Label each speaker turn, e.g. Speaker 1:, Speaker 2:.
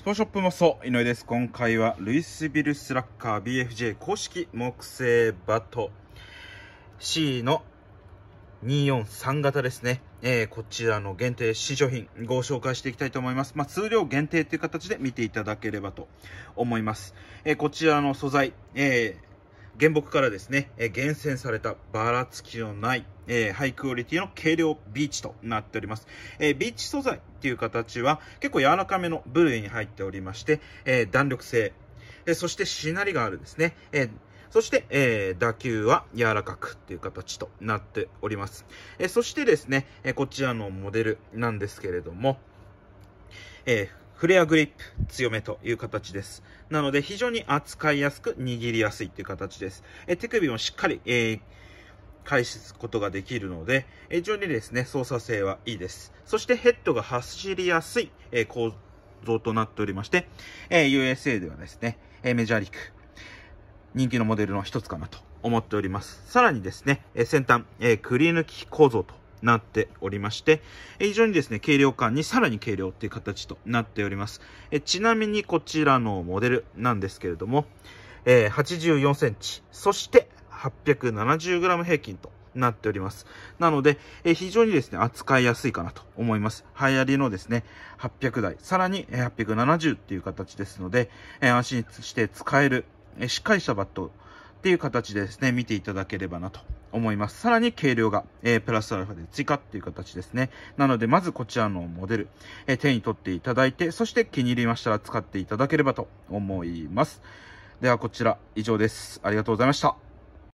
Speaker 1: スポーショップもそう、井上です。今回はルイスビルスラッカー BFJ 公式木製バット C の243型ですね、えー、こちらの限定試乗品ご紹介していきたいと思います。まあ、数量限定という形で見ていただければと思います。えー、こちらの素材、えー原木からですね、え厳選されたばらつきのない、えー、ハイクオリティの軽量ビーチとなっております。えー、ビーチ素材っていう形は結構柔らかめの部類に入っておりまして、えー、弾力性、えそしてしなりがあるですね。えそして、え打球は柔らかくっていう形となっております。えそしてですね、えこちらのモデルなんですけれども、えーフレアグリップ強めという形です。なので非常に扱いやすく握りやすいという形です。え手首もしっかり、えー、返すことができるので、え非常にですね、操作性はいいです。そしてヘッドが走りやすい、え構造となっておりまして、え USA ではですね、えメジャーリーグ、人気のモデルの一つかなと思っております。さらにですね、え先端、えくり抜き構造となっておりまして、え非常にですね、軽量感にさらに軽量っていう形となっております。えちなみにこちらのモデルなんですけれども、え84センチ、そして 870g 平均となっております。なので、え非常にですね、扱いやすいかなと思います。流行りのですね、800台、さらに870っていう形ですので、え安心して使える、えしっかりしたバットっていう形でですね、見ていただければなと思います。さらに軽量が、えー、プラスアルファで追加っていう形ですね。なので、まずこちらのモデル、えー、手に取っていただいて、そして気に入りましたら使っていただければと思います。ではこちら以上です。ありがとうございました。